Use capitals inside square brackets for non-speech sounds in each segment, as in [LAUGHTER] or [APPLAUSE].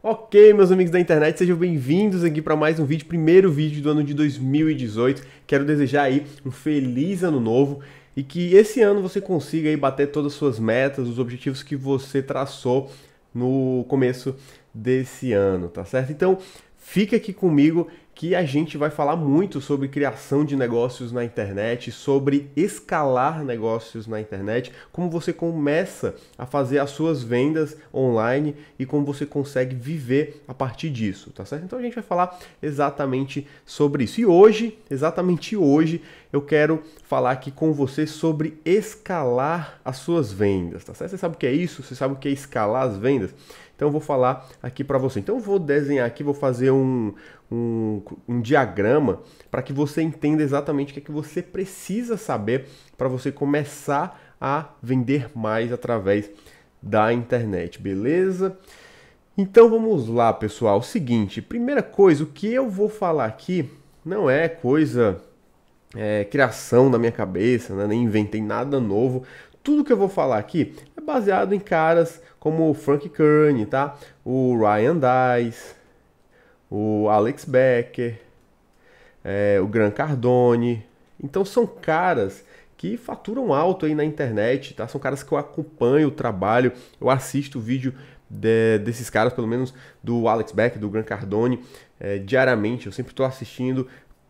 Ok, meus amigos da internet, sejam bem-vindos aqui para mais um vídeo, primeiro vídeo do ano de 2018. Quero desejar aí um feliz ano novo e que esse ano você consiga aí bater todas as suas metas, os objetivos que você traçou no começo desse ano, tá certo? Então, fica aqui comigo que a gente vai falar muito sobre criação de negócios na internet, sobre escalar negócios na internet, como você começa a fazer as suas vendas online e como você consegue viver a partir disso, tá certo? Então a gente vai falar exatamente sobre isso. E hoje, exatamente hoje, eu quero falar aqui com você sobre escalar as suas vendas, tá certo? Você sabe o que é isso? Você sabe o que é escalar as vendas? Então eu vou falar aqui para você. Então eu vou desenhar aqui, vou fazer um, um, um diagrama para que você entenda exatamente o que é que você precisa saber para você começar a vender mais através da internet, beleza? Então vamos lá, pessoal. Seguinte, primeira coisa, o que eu vou falar aqui não é coisa é, criação da minha cabeça, né? nem inventei nada novo. Tudo que eu vou falar aqui é baseado em caras como o Frank Kern, tá? O Ryan Dice, o Alex Becker, é, o Gran Cardone. Então são caras que faturam alto aí na internet, tá? São caras que eu acompanho o trabalho, eu assisto o vídeo de, desses caras, pelo menos do Alex Beck, do Gran Cardone, é, diariamente. Eu sempre estou assistindo,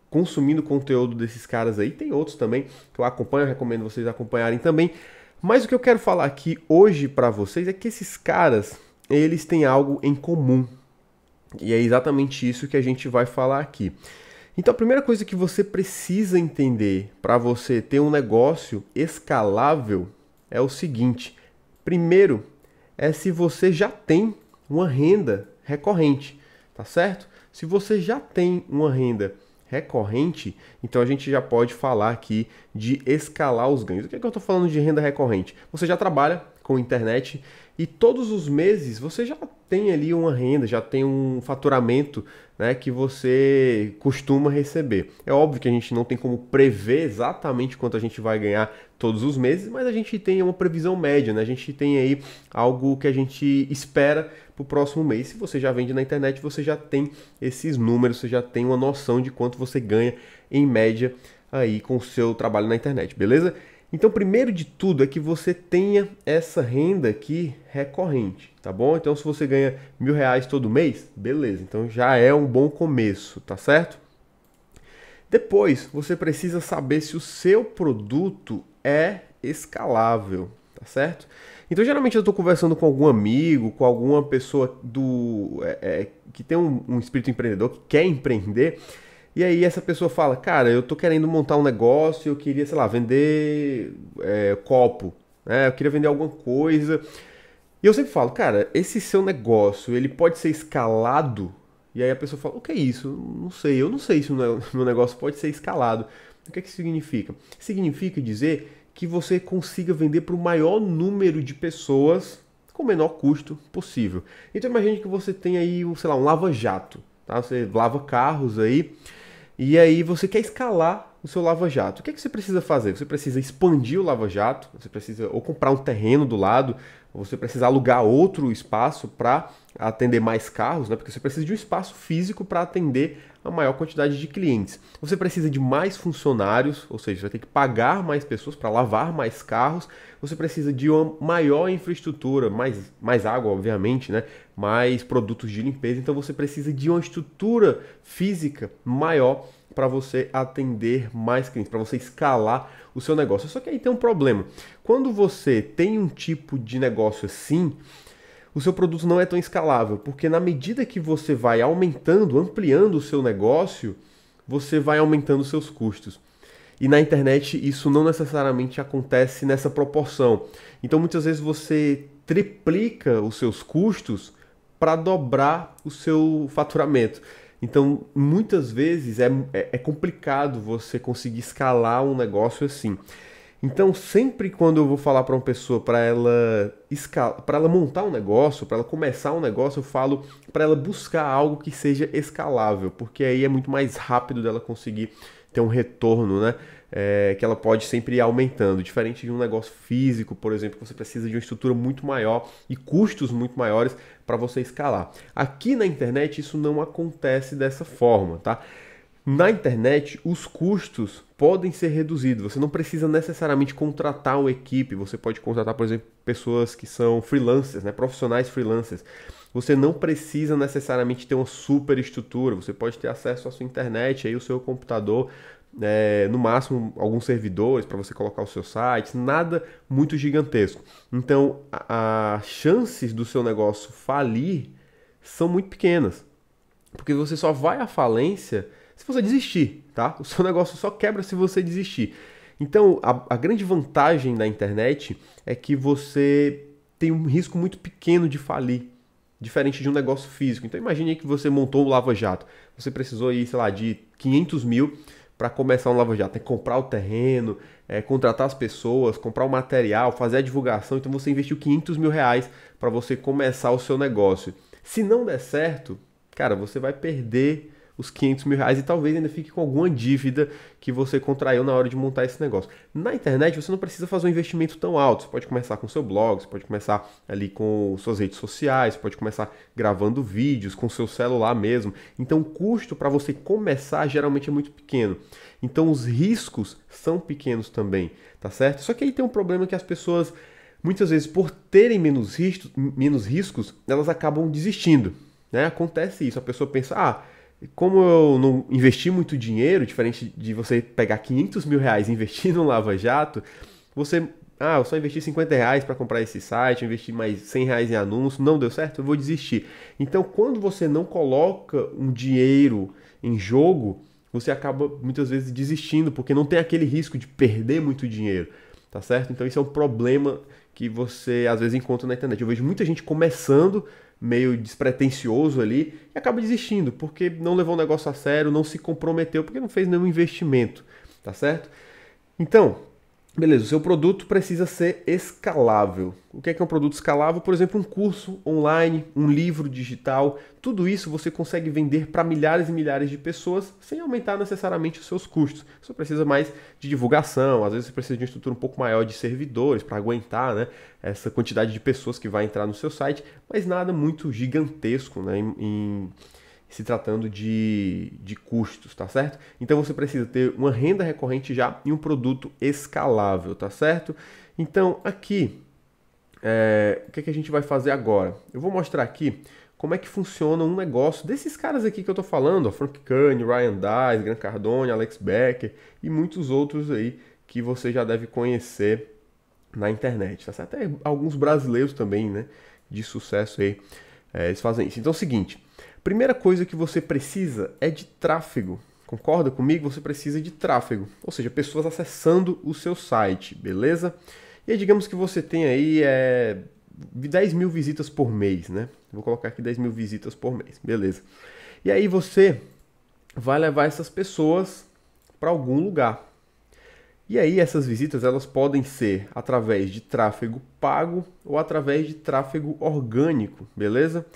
consumindo conteúdo desses caras aí. Tem outros também que eu acompanho, eu recomendo vocês acompanharem também. Mas o que eu quero falar aqui hoje para vocês é que esses caras, eles têm algo em comum. E é exatamente isso que a gente vai falar aqui. Então a primeira coisa que você precisa entender para você ter um negócio escalável é o seguinte: primeiro é se você já tem uma renda recorrente, tá certo? Se você já tem uma renda recorrente, recorrente, então a gente já pode falar aqui de escalar os ganhos. O que, é que eu estou falando de renda recorrente? Você já trabalha com internet e todos os meses você já tem ali uma renda, já tem um faturamento né, que você costuma receber. É óbvio que a gente não tem como prever exatamente quanto a gente vai ganhar todos os meses, mas a gente tem uma previsão média, né? a gente tem aí algo que a gente espera para o próximo mês. Se você já vende na internet, você já tem esses números, você já tem uma noção de quanto você ganha em média aí com o seu trabalho na internet, beleza? Então, primeiro de tudo é que você tenha essa renda aqui recorrente, tá bom? Então, se você ganha mil reais todo mês, beleza. Então, já é um bom começo, tá certo? Depois, você precisa saber se o seu produto é escalável, tá certo? Então, geralmente eu estou conversando com algum amigo, com alguma pessoa do é, é, que tem um, um espírito empreendedor, que quer empreender, e aí essa pessoa fala, cara, eu tô querendo montar um negócio, eu queria, sei lá, vender é, copo, né? Eu queria vender alguma coisa. E eu sempre falo, cara, esse seu negócio, ele pode ser escalado? E aí a pessoa fala, o que é isso? Não sei, eu não sei se o [LAUGHS] meu negócio pode ser escalado. O que é que significa? Significa dizer que você consiga vender para o maior número de pessoas com o menor custo possível. Então imagine que você tem aí, sei lá, um lava-jato, tá? Você lava carros aí e aí você quer escalar seu lava-jato. O que, é que você precisa fazer? Você precisa expandir o lava-jato, você precisa ou comprar um terreno do lado, ou você precisa alugar outro espaço para atender mais carros, né? porque você precisa de um espaço físico para atender a maior quantidade de clientes. Você precisa de mais funcionários, ou seja, você vai ter que pagar mais pessoas para lavar mais carros. Você precisa de uma maior infraestrutura, mais, mais água, obviamente, né? mais produtos de limpeza. Então você precisa de uma estrutura física maior para você atender mais clientes, para você escalar o seu negócio. Só que aí tem um problema. Quando você tem um tipo de negócio assim, o seu produto não é tão escalável, porque na medida que você vai aumentando, ampliando o seu negócio, você vai aumentando os seus custos. E na internet isso não necessariamente acontece nessa proporção. Então muitas vezes você triplica os seus custos para dobrar o seu faturamento. Então, muitas vezes é, é, é complicado você conseguir escalar um negócio assim. Então, sempre quando eu vou falar para uma pessoa para ela para ela montar um negócio, para ela começar um negócio, eu falo para ela buscar algo que seja escalável, porque aí é muito mais rápido dela conseguir ter um retorno, né? É, que ela pode sempre ir aumentando, diferente de um negócio físico, por exemplo, que você precisa de uma estrutura muito maior e custos muito maiores para você escalar. Aqui na internet isso não acontece dessa forma, tá? Na internet, os custos podem ser reduzidos. Você não precisa necessariamente contratar uma equipe. Você pode contratar, por exemplo, pessoas que são freelancers, né? profissionais freelancers. Você não precisa necessariamente ter uma super estrutura. Você pode ter acesso à sua internet, aí o seu computador é, no máximo alguns servidores para você colocar o seu site, nada muito gigantesco. Então, as chances do seu negócio falir são muito pequenas, porque você só vai à falência se você desistir, tá? O seu [LAUGHS] negócio só quebra se você desistir. Então, a, a grande vantagem da internet é que você tem um risco muito pequeno de falir diferente de um negócio físico. Então imagine aí que você montou um lava-jato. Você precisou aí, sei lá, de 500 mil para começar um Lava Jato. Tem que comprar o terreno, é, contratar as pessoas, comprar o material, fazer a divulgação. Então você investiu 500 mil reais para você começar o seu negócio. Se não der certo, cara, você vai perder os 500 mil reais e talvez ainda fique com alguma dívida que você contraiu na hora de montar esse negócio. Na internet você não precisa fazer um investimento tão alto, você pode começar com seu blog, você pode começar ali com suas redes sociais, pode começar gravando vídeos com seu celular mesmo. Então o custo para você começar geralmente é muito pequeno. Então os riscos são pequenos também, tá certo? Só que aí tem um problema que as pessoas muitas vezes por terem menos riscos, menos riscos elas acabam desistindo. Né? Acontece isso, a pessoa pensa, ah, como eu não investi muito dinheiro, diferente de você pegar 500 mil reais e investir num Lava Jato, você. Ah, eu só investi 50 reais para comprar esse site, investi mais 100 reais em anúncio, não deu certo, eu vou desistir. Então, quando você não coloca um dinheiro em jogo, você acaba muitas vezes desistindo, porque não tem aquele risco de perder muito dinheiro, tá certo? Então, isso é um problema que você às vezes encontra na internet. Eu vejo muita gente começando meio despretensioso ali e acaba desistindo porque não levou o negócio a sério, não se comprometeu, porque não fez nenhum investimento, tá certo? Então, Beleza, o seu produto precisa ser escalável. O que é, que é um produto escalável? Por exemplo, um curso online, um livro digital. Tudo isso você consegue vender para milhares e milhares de pessoas sem aumentar necessariamente os seus custos. Você precisa mais de divulgação, às vezes você precisa de uma estrutura um pouco maior de servidores para aguentar né, essa quantidade de pessoas que vai entrar no seu site, mas nada muito gigantesco né, em, em se tratando de, de custos, tá certo? Então você precisa ter uma renda recorrente já e um produto escalável, tá certo? Então aqui, é, o que, é que a gente vai fazer agora? Eu vou mostrar aqui como é que funciona um negócio desses caras aqui que eu tô falando, ó, Frank Kane, Ryan Dice, Gran Cardone, Alex Becker e muitos outros aí que você já deve conhecer na internet, tá certo? Até alguns brasileiros também, né, de sucesso aí, é, eles fazem isso. Então é o seguinte, Primeira coisa que você precisa é de tráfego. Concorda comigo? Você precisa de tráfego, ou seja, pessoas acessando o seu site, beleza? E aí, digamos que você tem aí é, 10 mil visitas por mês, né? Vou colocar aqui 10 mil visitas por mês, beleza. E aí você vai levar essas pessoas para algum lugar. E aí essas visitas elas podem ser através de tráfego pago ou através de tráfego orgânico, beleza?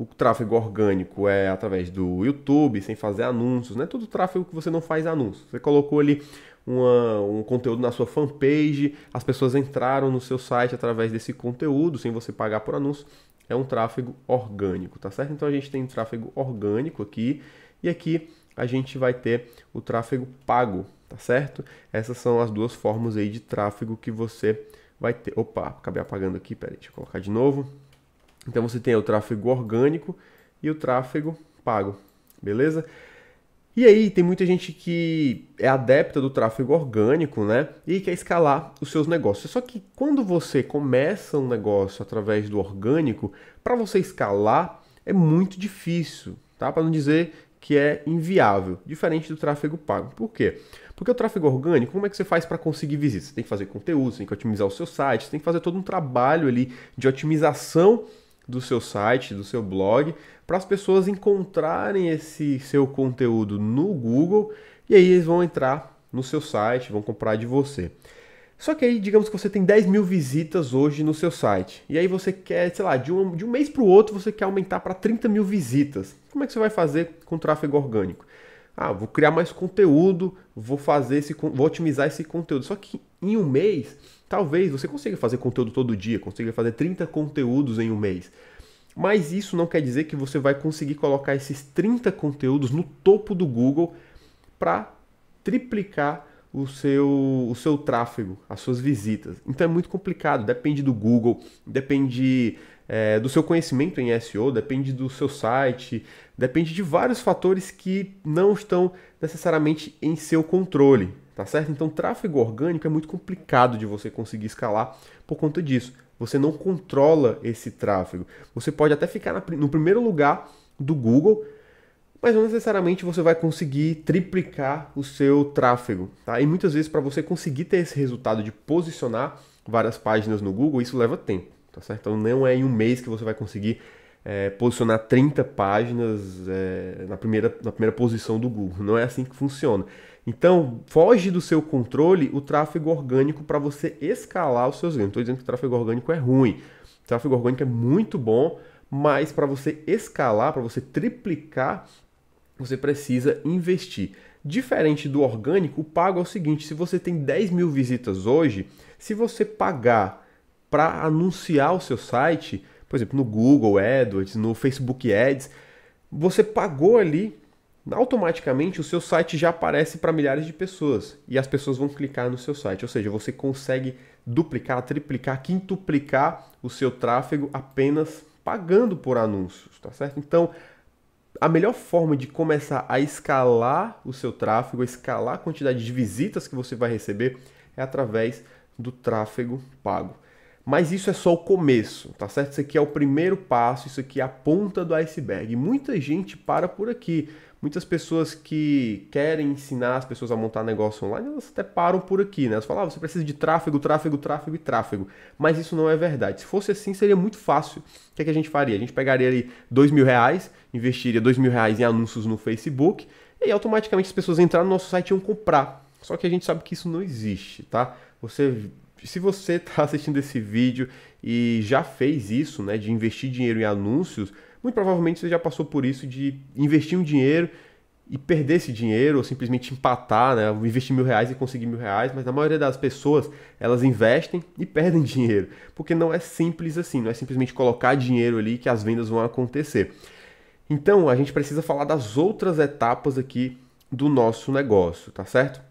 o tráfego orgânico é através do YouTube, sem fazer anúncios, né? Todo tráfego que você não faz é anúncios. Você colocou ali uma, um conteúdo na sua fanpage, as pessoas entraram no seu site através desse conteúdo, sem você pagar por anúncio. É um tráfego orgânico, tá certo? Então a gente tem tráfego orgânico aqui e aqui a gente vai ter o tráfego pago, tá certo? Essas são as duas formas aí de tráfego que você vai ter. Opa, acabei apagando aqui, peraí, deixa eu colocar de novo. Então você tem o tráfego orgânico e o tráfego pago, beleza? E aí tem muita gente que é adepta do tráfego orgânico, né? E quer escalar os seus negócios. Só que quando você começa um negócio através do orgânico, para você escalar é muito difícil, tá? Para não dizer que é inviável, diferente do tráfego pago. Por quê? Porque o tráfego orgânico, como é que você faz para conseguir visitas? Você tem que fazer conteúdo, você tem que otimizar o seu site, você tem que fazer todo um trabalho ali de otimização do seu site, do seu blog, para as pessoas encontrarem esse seu conteúdo no Google e aí eles vão entrar no seu site, vão comprar de você. Só que aí, digamos que você tem 10 mil visitas hoje no seu site. E aí você quer, sei lá, de um, de um mês para o outro você quer aumentar para 30 mil visitas. Como é que você vai fazer com tráfego orgânico? Ah, vou criar mais conteúdo, vou fazer esse, vou otimizar esse conteúdo. Só que em um mês Talvez você consiga fazer conteúdo todo dia, consiga fazer 30 conteúdos em um mês. Mas isso não quer dizer que você vai conseguir colocar esses 30 conteúdos no topo do Google para triplicar o seu, o seu tráfego, as suas visitas. Então é muito complicado, depende do Google, depende é, do seu conhecimento em SEO, depende do seu site, depende de vários fatores que não estão necessariamente em seu controle tá certo? Então, tráfego orgânico é muito complicado de você conseguir escalar por conta disso. Você não controla esse tráfego. Você pode até ficar no primeiro lugar do Google, mas não necessariamente você vai conseguir triplicar o seu tráfego, tá? E muitas vezes para você conseguir ter esse resultado de posicionar várias páginas no Google, isso leva tempo, tá certo? Então não é em um mês que você vai conseguir é, posicionar 30 páginas é, na, primeira, na primeira posição do Google. Não é assim que funciona. Então, foge do seu controle o tráfego orgânico para você escalar os seus ganhos. Estou dizendo que o tráfego orgânico é ruim. O tráfego orgânico é muito bom, mas para você escalar, para você triplicar, você precisa investir. Diferente do orgânico, o pago é o seguinte: se você tem 10 mil visitas hoje, se você pagar para anunciar o seu site, por exemplo, no Google AdWords, no Facebook Ads, você pagou ali automaticamente o seu site já aparece para milhares de pessoas e as pessoas vão clicar no seu site. Ou seja, você consegue duplicar, triplicar, quintuplicar o seu tráfego apenas pagando por anúncios, tá certo? Então, a melhor forma de começar a escalar o seu tráfego, a escalar a quantidade de visitas que você vai receber é através do tráfego pago. Mas isso é só o começo, tá certo? Isso aqui é o primeiro passo, isso aqui é a ponta do iceberg. Muita gente para por aqui. Muitas pessoas que querem ensinar as pessoas a montar negócio online, elas até param por aqui, né? Elas falam, ah, você precisa de tráfego, tráfego, tráfego e tráfego. Mas isso não é verdade. Se fosse assim, seria muito fácil. O que, é que a gente faria? A gente pegaria ali dois mil reais, investiria dois mil reais em anúncios no Facebook e automaticamente as pessoas entrar no nosso site e iam comprar. Só que a gente sabe que isso não existe, tá? Você se você está [LAUGHS] assistindo esse vídeo e já fez isso, né, de investir dinheiro em anúncios, muito provavelmente você já passou por isso de investir um dinheiro e perder esse dinheiro ou simplesmente empatar, né? Investir mil reais e conseguir mil reais, mas na maioria das pessoas elas investem e perdem [LAUGHS] dinheiro, porque não é simples assim, não é simplesmente colocar dinheiro ali que as vendas vão acontecer. Então a gente precisa falar das outras etapas aqui do nosso negócio, tá certo?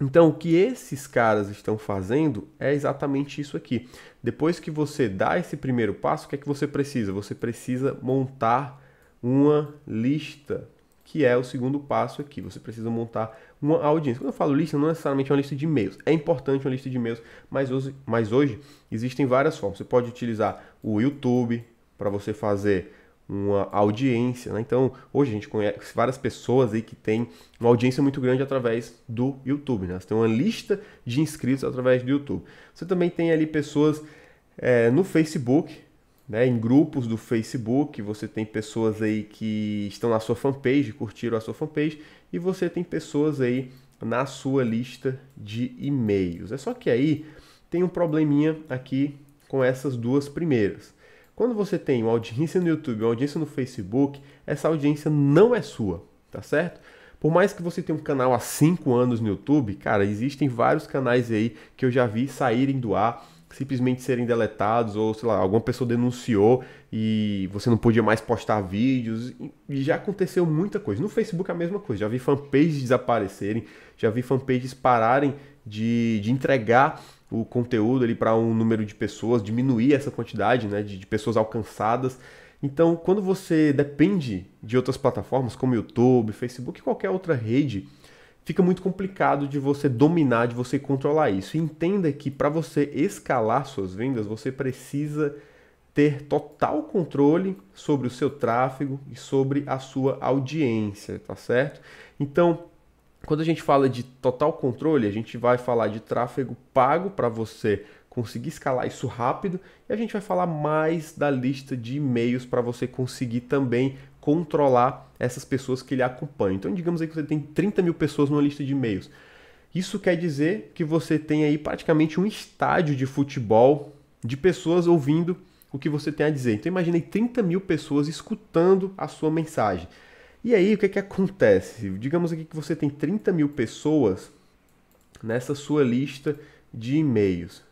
Então, o que esses caras estão fazendo é exatamente isso aqui. Depois que você dá esse primeiro passo, o que é que você precisa? Você precisa montar uma lista, que é o segundo passo aqui. Você precisa montar uma audiência. Quando eu falo lista, não é necessariamente uma lista de e-mails. É importante uma lista de e-mails, mas hoje, mas hoje existem várias formas. Você pode utilizar o YouTube para você fazer uma audiência. Né? Então, hoje a gente conhece várias pessoas aí que têm uma audiência muito grande através do YouTube. Né? Você tem uma lista de inscritos através do YouTube. Você também tem ali pessoas é, no Facebook, né? em grupos do Facebook. Você tem pessoas aí que estão na sua fanpage, curtiram a sua fanpage. E você tem pessoas aí na sua lista de e-mails. É só que aí tem um probleminha aqui com essas duas primeiras. Quando você tem uma audiência no YouTube, uma audiência no Facebook, essa audiência não é sua, tá certo? Por mais que você tenha um canal há 5 anos no YouTube, cara, existem vários canais aí que eu já vi saírem do ar, simplesmente serem deletados, ou sei lá, alguma pessoa denunciou e você não podia mais postar vídeos. E já aconteceu muita coisa. No Facebook é a mesma coisa, já vi fanpages desaparecerem, já vi fanpages pararem de, de entregar o conteúdo ali para um número de pessoas, diminuir essa quantidade né, de, de pessoas alcançadas. Então, quando você depende de outras plataformas como YouTube, Facebook, qualquer outra rede, fica muito complicado de você dominar, de você controlar isso. E entenda que para você escalar suas vendas, você precisa ter total controle sobre o seu tráfego e sobre a sua audiência, tá certo? Então, quando a gente fala de total controle, a gente vai falar de tráfego pago para você conseguir escalar isso rápido e a gente vai falar mais da lista de e-mails para você conseguir também controlar essas pessoas que lhe acompanham. Então, digamos aí que você tem 30 mil pessoas numa lista de e-mails. Isso quer dizer que você tem aí praticamente um estádio de futebol de pessoas ouvindo o que você tem a dizer. Então, aí 30 mil pessoas escutando a sua mensagem. E aí, o que, é que acontece? Digamos aqui que você tem 30 mil pessoas nessa sua lista de e-mails.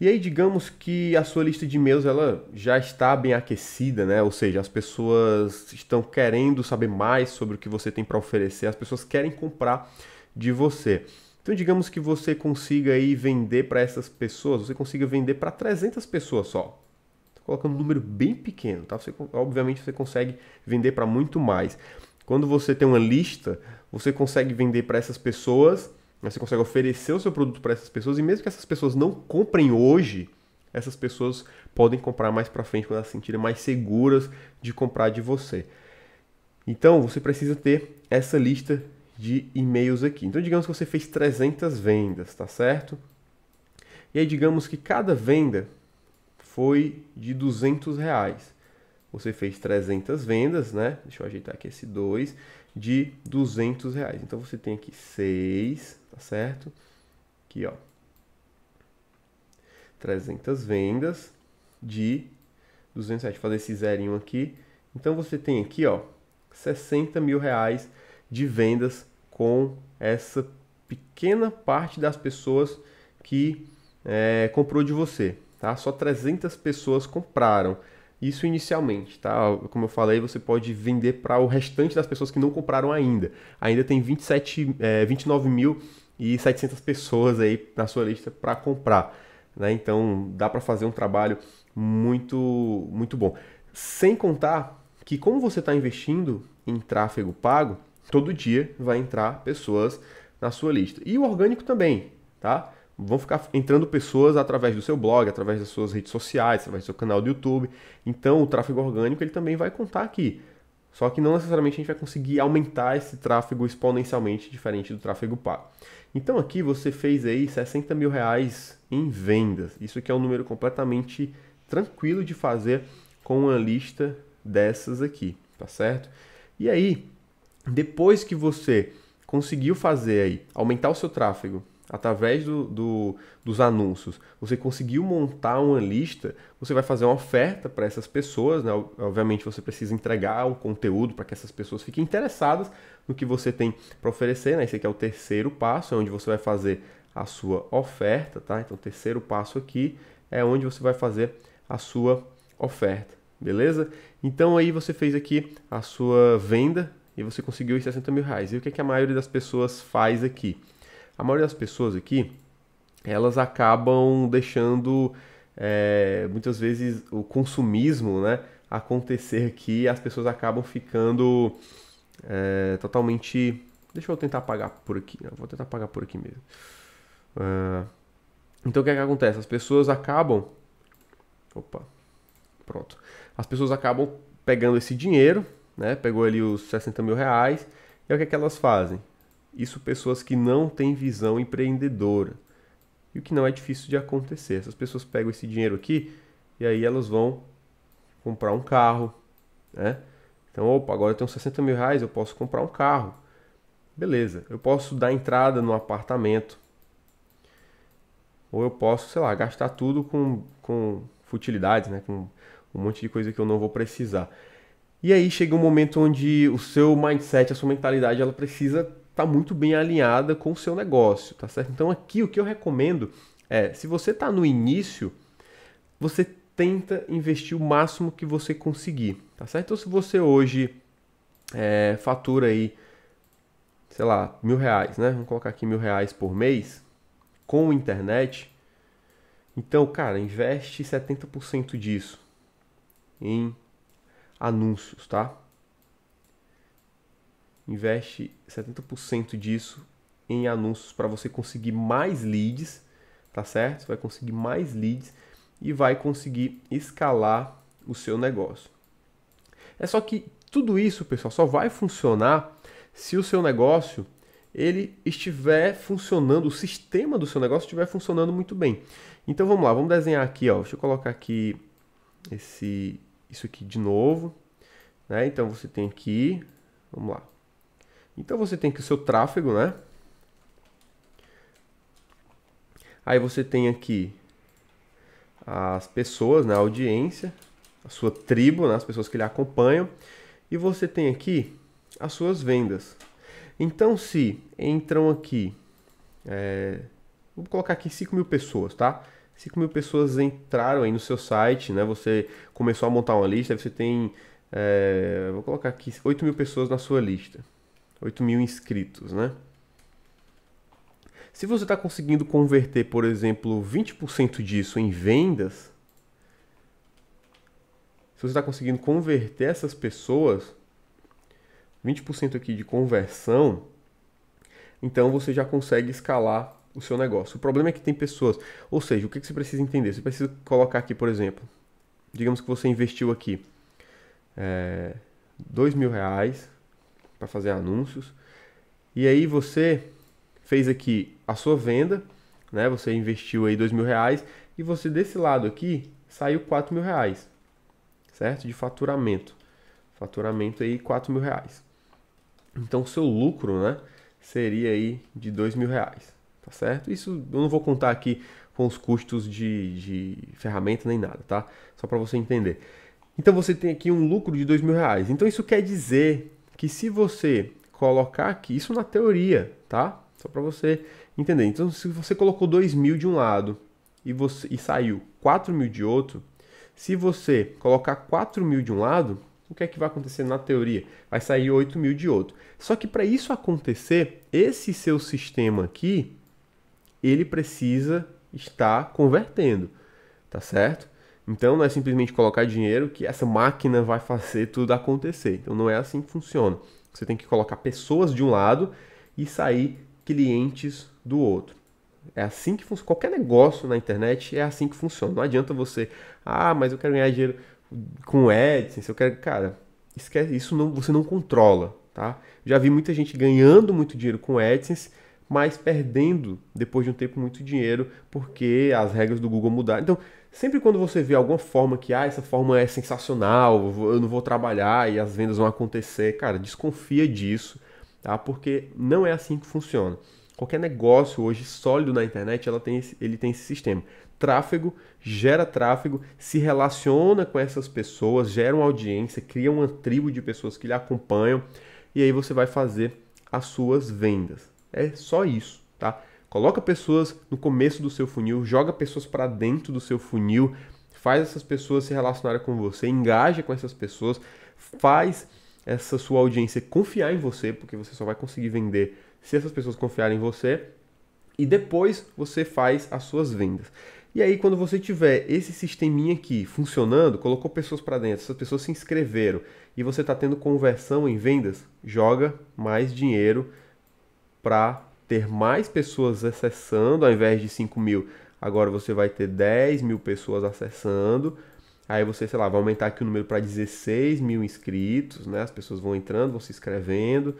E aí, digamos que a sua lista de e-mails ela já está bem aquecida, né? Ou seja, as pessoas estão querendo saber mais sobre o que você tem para oferecer, as pessoas querem comprar de você. Então, digamos que você consiga aí vender para essas pessoas, você consiga vender para 300 pessoas só colocando um número bem pequeno, tá? Você, obviamente você consegue vender para muito mais. Quando você tem uma lista, você consegue vender para essas pessoas, né? você consegue oferecer o seu produto para essas pessoas e mesmo que essas pessoas não comprem hoje, essas pessoas podem comprar mais para frente quando elas se sentirem mais seguras de comprar de você. Então, você precisa ter essa lista de e-mails aqui. Então, digamos que você fez 300 vendas, tá certo? E aí, digamos que cada venda foi de 200 reais. Você fez 300 vendas, né? Deixa eu ajeitar aqui esse 2 de 200 reais. Então você tem aqui 6, tá certo? Aqui, ó. 300 vendas de 200 reais. fazer esse zerinho aqui. Então você tem aqui, ó, 60 mil reais de vendas com essa pequena parte das pessoas que é, comprou de você, tá? Só 300 pessoas compraram. Isso inicialmente, tá? Como eu falei, você pode vender para o restante das pessoas que não compraram ainda. Ainda tem 27, é, 29 mil e 700 pessoas aí na sua lista para comprar, né? Então dá para fazer um trabalho muito, muito bom. Sem contar que como você está investindo em tráfego pago, todo dia vai entrar pessoas na sua lista e o orgânico também, tá? vão ficar entrando pessoas através do seu blog, através das suas redes sociais, através do seu canal do YouTube. Então, o tráfego orgânico ele também vai contar aqui. Só que não necessariamente a gente vai conseguir aumentar esse tráfego exponencialmente, diferente do tráfego pago. Então aqui você fez aí 60 mil reais em vendas. Isso aqui é um número completamente tranquilo de fazer com uma lista dessas aqui, tá certo? E aí, depois que você conseguiu fazer aí, aumentar o seu tráfego através do, do, dos anúncios, você conseguiu montar uma lista, você vai fazer uma oferta para essas pessoas, né? Obviamente você precisa entregar o conteúdo para que essas pessoas fiquem interessadas no que você tem para oferecer, né? Esse aqui é o terceiro passo, é onde você vai fazer a sua oferta, tá? Então, o terceiro passo aqui é onde você vai fazer a sua oferta, beleza? Então, aí você fez aqui a sua venda e você conseguiu os 60 mil reais. E o que, é que a maioria das pessoas faz aqui? a maioria das pessoas aqui, elas acabam deixando é, muitas vezes o consumismo né, acontecer que as pessoas acabam ficando é, totalmente. Deixa eu tentar pagar por aqui. Eu vou tentar pagar por aqui mesmo. Uh, então o que, é que acontece? As pessoas acabam. Opa, pronto. As pessoas acabam pegando esse dinheiro, né? Pegou ali os 60 mil reais. E o que, é que elas fazem? Isso pessoas que não têm visão empreendedora. E o que não é difícil de acontecer. Essas pessoas pegam esse dinheiro aqui e aí elas vão comprar um carro, né? Então, opa, agora eu tenho 60 mil reais, eu posso comprar um carro. Beleza, eu posso dar entrada no apartamento. Ou eu posso, sei lá, gastar tudo com, com futilidades, né? Com um monte de coisa que eu não vou precisar. E aí chega um momento onde o seu mindset, a sua mentalidade, ela precisa está muito bem alinhada com o seu negócio, tá certo? Então aqui o que eu recomendo é, se você está no início, você tenta investir o máximo que você conseguir, tá certo? Então se você hoje é, fatura aí, sei lá, mil reais, né? Vamos colocar aqui mil reais por mês com internet. Então, cara, investe 70% disso em anúncios, tá? investe 70% disso em anúncios para você conseguir mais leads, tá certo? Você vai conseguir mais leads e vai conseguir escalar o seu negócio. É só que tudo isso, pessoal, só vai funcionar se o seu negócio ele estiver funcionando, o sistema do seu negócio estiver funcionando muito bem. Então vamos lá, vamos desenhar aqui, ó. Deixa eu colocar aqui esse isso aqui de novo, né? Então você tem aqui, vamos lá. Então você tem que o seu tráfego, né? Aí você tem aqui as pessoas, né, a audiência, a sua tribo, né, as pessoas que lhe acompanham, e você tem aqui as suas vendas. Então, se entram aqui, é, vou colocar aqui 5 mil pessoas, tá? 5 mil pessoas entraram aí no seu site, né? Você começou a montar uma lista, você tem, é, vou colocar aqui 8 mil pessoas na sua lista. 8 mil inscritos, né? Se você está conseguindo converter, por exemplo, 20% disso em vendas, se você está conseguindo converter essas pessoas, 20% aqui de conversão, então você já consegue escalar o seu negócio. O problema é que tem pessoas. Ou seja, o que você precisa entender? Você precisa colocar aqui, por exemplo, digamos que você investiu aqui é, dois mil reais para fazer anúncios. E aí você fez aqui a sua venda, né? Você investiu aí dois mil reais e você desse lado aqui saiu quatro mil reais, certo? De faturamento, faturamento aí quatro mil reais. Então seu lucro, né? Seria aí de dois mil reais, tá certo? Isso eu não vou contar aqui com os custos de, de ferramenta nem nada, tá? Só para você entender. Então você tem aqui um lucro de dois mil reais. Então isso quer dizer que se você colocar aqui, isso na teoria, tá? Só para você entender. Então, se você colocou 2 mil de um lado e, você, e saiu 4 mil de outro, se você colocar 4 mil de um lado, o que é que vai acontecer na teoria? Vai sair 8 mil de outro. Só que para isso acontecer, esse seu sistema aqui, ele precisa estar convertendo, tá certo? Então não é simplesmente colocar dinheiro que essa máquina vai fazer tudo acontecer. Então não é assim que funciona. Você tem que colocar pessoas de um lado e sair clientes do outro. É assim que funciona. Qualquer negócio na internet é assim que funciona. Não adianta você, ah, mas eu quero ganhar dinheiro com AdSense, eu quero. Cara, esquece, isso não, você não controla, tá? Já vi muita gente ganhando muito dinheiro com AdSense, mas perdendo depois de um tempo muito dinheiro porque as regras do Google mudaram. Então, sempre quando você vê alguma forma que, ah, essa forma é sensacional, eu não vou trabalhar e as vendas vão acontecer, cara, desconfia disso, tá? Porque não é assim que funciona. Qualquer negócio hoje sólido na internet, ela tem esse, ele tem esse sistema. Tráfego gera tráfego, se relaciona com essas pessoas, gera uma audiência, cria uma tribo de pessoas que lhe acompanham e aí você vai fazer as suas vendas. É só isso, tá? Coloca pessoas no começo do seu funil, joga pessoas para dentro do seu funil, faz essas pessoas se relacionarem com você, engaja com essas pessoas, faz essa sua audiência confiar em você, porque você só vai conseguir vender se essas pessoas confiarem em você, e depois você faz as suas vendas. E aí, quando você tiver esse sisteminha aqui funcionando, colocou pessoas para dentro, essas pessoas se inscreveram e você está tendo conversão em vendas, joga mais dinheiro para ter mais pessoas acessando, ao invés de 5 mil, agora você vai ter 10 mil pessoas acessando. Aí você, sei lá, vai aumentar aqui o número para 16 mil inscritos, né? As pessoas vão entrando, vão se inscrevendo.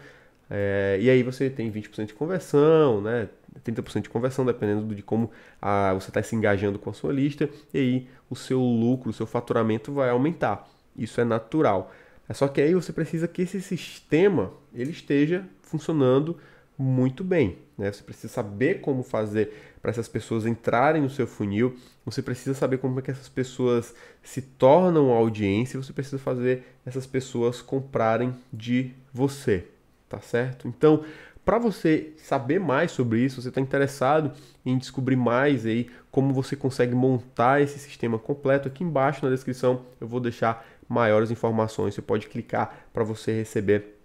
É, e aí você tem 20% de conversão, né? 30% de conversão, dependendo de como a, ah, você está se engajando com a sua lista. E aí o seu lucro, o seu faturamento vai aumentar. Isso é natural. É só que aí você precisa que esse sistema ele esteja funcionando muito bem. Né? Você precisa saber como fazer para essas pessoas entrarem no seu funil, você precisa saber como é que essas pessoas se tornam audiência, você precisa fazer essas pessoas comprarem de você, tá certo? Então, para você saber mais sobre isso, você está interessado em descobrir mais aí como você consegue montar esse sistema completo, aqui embaixo na descrição eu vou deixar maiores informações. Você pode clicar para você receber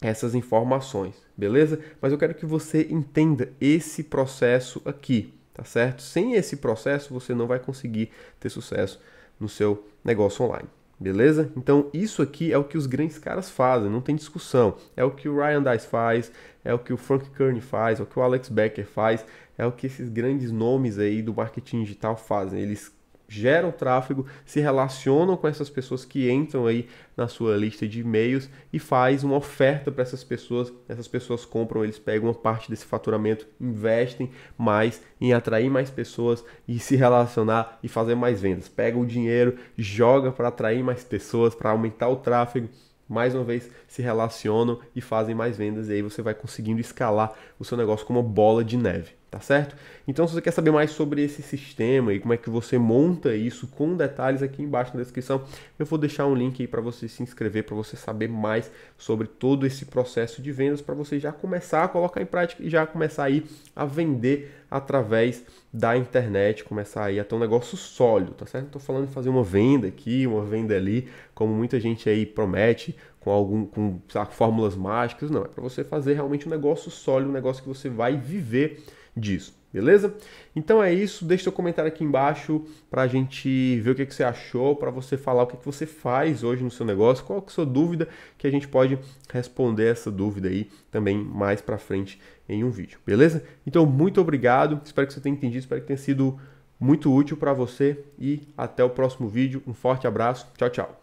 essas informações beleza? Mas eu quero que você entenda esse processo aqui, tá certo? Sem esse processo você não vai conseguir ter sucesso no seu negócio online. Beleza? Então, isso aqui é o que os grandes caras fazem, não tem discussão. É o que o Ryan Dice faz, é o que o Frank Kearney faz, é o que o Alex Becker faz, é o que esses grandes nomes aí do marketing digital fazem. Eles geram tráfego, se relacionam com essas pessoas que entram aí na sua lista de e-mails e faz uma oferta para essas pessoas. Essas pessoas compram, eles pegam uma parte desse faturamento, investem mais em atrair mais pessoas e se relacionar e fazer mais vendas. Pega o dinheiro, joga para atrair mais pessoas, para aumentar o tráfego mais uma vez se relacionam e fazem mais vendas e aí você vai conseguindo escalar o seu negócio como uma bola de neve tá certo? Então, se você quer saber mais sobre esse sistema e como é que você monta isso com detalhes aqui embaixo na descrição, eu vou deixar um link aí para você se inscrever, para você saber mais sobre todo esse processo de vendas, para você já começar a colocar em prática e já começar aí a vender através da internet, começar aí a ter um negócio sólido, tá certo? Não tô falando de fazer uma venda aqui, uma venda ali, como muita gente aí promete, com algum com sabe, fórmulas mágicas, não, é para você fazer realmente um negócio sólido, um negócio que você vai viver disso, beleza? Então é isso, deixe seu comentário aqui embaixo para a gente ver o que, que você achou, para você falar o que, que você faz hoje no seu negócio, qual é a sua dúvida, que a gente pode responder essa dúvida aí também mais para frente em um vídeo, beleza? Então muito obrigado, espero que você tenha entendido, espero que tenha sido muito útil para você e até o próximo vídeo. Um forte abraço, tchau, tchau.